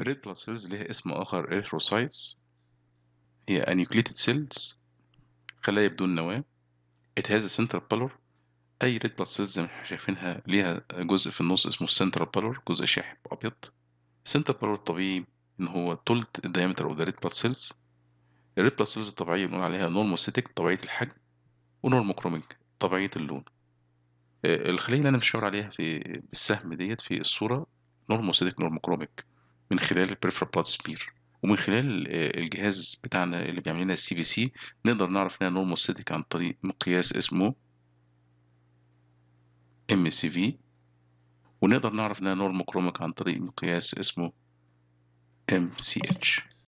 الريد بلاد سيلز ليها اسم آخر إريثروسايتس هي أنيوكليتد سيلز خلايا بدون نواة ات هاز سنترال central pallor أي ريد بلاد سيلز زي ما احنا شايفينها ليها جزء في النص اسمه central pallor جزء شاحب أبيض central pallor الطبيعي إن هو تلت الدايمتر أو the red blood cells الريد بلاس سيلز الطبيعية بنقول عليها نورموسيتك طبيعية الحجم ونورموكروميك طبيعية اللون آه، الخلية اللي أنا مشاور عليها في بالسهم ديت في الصورة نورموسيتك نورموكروميك من خلال البريفرال بلاد سمير ومن خلال الجهاز بتاعنا اللي بيعمل لنا السي بي سي نقدر نعرف انها نورموستاتيك عن طريق مقياس اسمه ام سي في ونقدر نعرف انها نورموكروميك عن طريق مقياس اسمه ام سي اتش